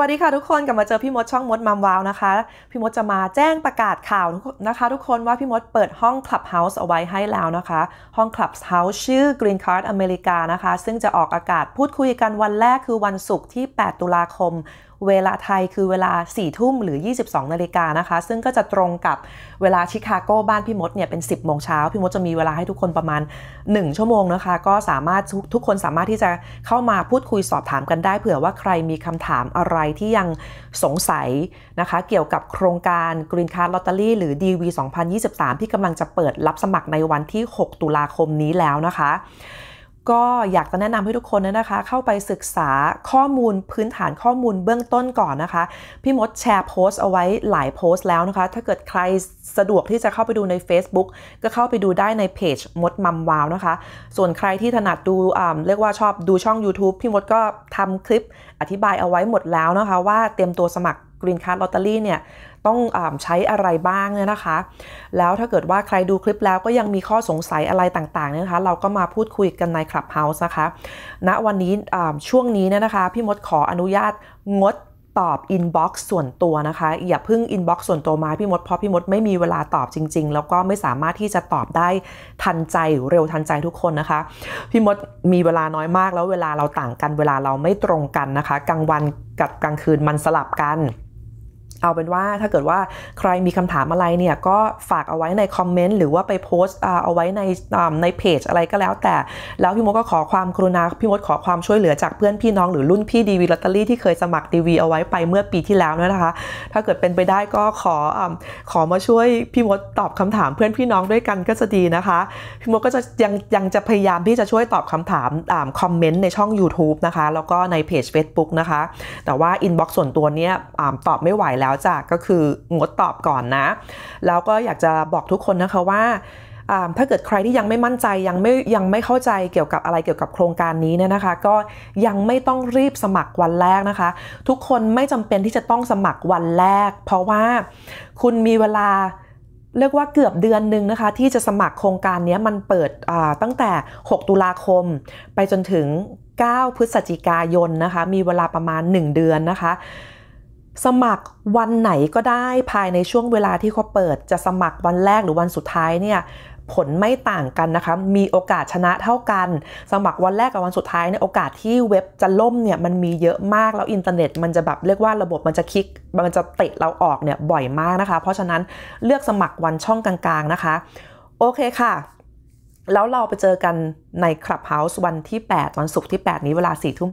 วัสดีค่ะทุกคนกลับมาเจอพี่มดช่องมดมัมวาวนะคะ พี่มดจะมาแจ้งประกาศข่าวนะคะทุกคนว่าพี่มดเปิดห้องคลับเฮาส์เอาไว้ให้แล้วนะคะ ห้องคลับเฮาส์ชื่อ Green Card อเมริกานะคะ ซึ่งจะออกอากาศพูดคุยกันวันแรกคือวันศุกร์ที่ 8 ตุลาคมเวลาไทยคือเวลา 4 ทุ่มหรือ 22นาฬิกานะคะ ซึ่งก็จะตรงกับเวลาชิคาโกบ้านพี่มดเนี่ยเป็น 10โมงเช้าพี่มดจะมีเวลาให้ทุกคนประมาณ 1 ชั่วโมงนะคะ ก็สามารถทุกคนสามารถที่จะเข้ามาพูดคุยสอบถามกันได้ เผื่อว่าใครมีคำถามอะไรที่ยังสงสัยนะคะ เกี่ยวกับโครงการ Green Card Lottery หรือ DV 2023 ที่กำลังจะเปิดรับสมัครในวันที่ 6 ตุลาคมนี้แล้วนะคะก็อยากจะแนะนำให้ทุกคนนะคะเข้าไปศึกษาข้อมูลพื้นฐานข้อมูลเบื้องต้นก่อนนะคะพี่มดแชร์โพสต์เอาไว้หลายโพสต์แล้วนะคะถ้าเกิดใครสะดวกที่จะเข้าไปดูใน Facebook ก็เข้าไปดูได้ในเพจมดมัมวาวนะคะ ส่วนใครที่ถนัดดูเรียกว่าชอบดูช่อง YouTube พี่มดก็ทำคลิปอธิบายเอาไว้หมดแล้วนะคะ ว่าเตรียมตัวสมัครรีนค์ดลอตเตอรี่เนี่ยต้องอใช้อะไรบ้างเนี่ยนะคะแล้วถ้าเกิดว่าใครดูคลิปแล้วก็ยังมีข้อสงสัยอะไรต่างๆเนี่ยนะคะ เราก็มาพูดคุยกันในคลับเฮาส์นะคะณนะวันนี้ช่วงนี้เนี่ยนะคะพี่มดขออนุญาตงดตอบอินบ็อกซ์ส่วนตัวนะคะอย่าพึ่งอินบ็อกซ์ส่วนตัวมาพี่มดเพราะพี่มดไม่มีเวลาตอบจริงๆ แล้วก็ไม่สามารถที่จะตอบได้ทันใจหรือเร็วทันใจทุกคนนะคะพี่มดมีเวลาน้อยมากแล้วเวลาเราต่างกันเวลาเราไม่ตรงกันนะคะกลางวันกับกลางคืนมันสลับกันเอาเป็นว่าถ้าเกิดว่าใครมีคำถามอะไรเนี่ย ก็ฝากเอาไว้ในคอมเมนต์หรือว่าไปโพสต์เอาไว้ในในเพจอะไรก็แล้ว แต่แล้วพี่มดก็ขอความกรุณาพี่มดขอความช่วยเหลือจากเพื่อนพี่น้องหรือรุ่นพี่ดีวีลอตเตอรี่ที่เคยสมัครดีวีเอาไว้ไปเมื่อปีที่แล้วนะคะ ถ้าเกิดเป็นไปได้ก็ขอขอมาช่วยพี่มดตอบคำถามเพื่อนพี่น้องด้วยกันก็จะดีนะคะพี่มดก็จะยังยังจะพยายามที่จะช่วยตอบคำถามคอมเมนต์ในช่อง YouTube นะคะแล้วก็ในเพจ Facebook นะคะ แต่ว่าอินบ็อกซ์ส่วนตัวเนี้ยตอบไม่ไหวแล้วแล้วจ้ะก็คืองดตอบก่อนนะแล้วก็อยากจะบอกทุกคนนะคะว่าถ้าเกิดใครที่ยังไม่มั่นใจยังไม่ยังไม่เข้าใจเกี่ยวกับอะไรเกี่ยวกับโครงการนี้เนี่ยนะคะ ก็ยังไม่ต้องรีบสมัครวันแรกนะคะ ทุกคนไม่จำเป็นที่จะต้องสมัครวันแรก เพราะว่าคุณมีเวลา เรียกว่าเกือบเดือนหนึ่งนะคะที่จะสมัครโครงการนี้มันเปิดตั้งแต่ 6 ตุลาคม ไปจนถึง 9 พฤศจิกายนนะคะมีเวลาประมาณ 1 เดือนนะคะสมัครวันไหนก็ได้ภายในช่วงเวลาที่เขาเปิด จะสมัครวันแรกหรือวันสุดท้ายเนี่ยผลไม่ต่างกันนะคะ มีโอกาสชนะเท่ากัน สมัครวันแรกกับวันสุดท้ายเนี่ยโอกาสที่เว็บจะล่มเนี่ยมันมีเยอะมากแล้วอินเทอร์เน็ต มันจะแบบเรียกว่าระบบมันจะคลิกมันจะเตะเราออกเนี่ยบ่อยมากนะคะ เพราะฉะนั้นเลือกสมัครวันช่องกลาง ๆนะคะโอเคค่ะ แล้วเราไปเจอกันในคลับเฮาส์วันที่ 8 วันศุกร์ที่ 8 นี้เวลา4ทุ่ม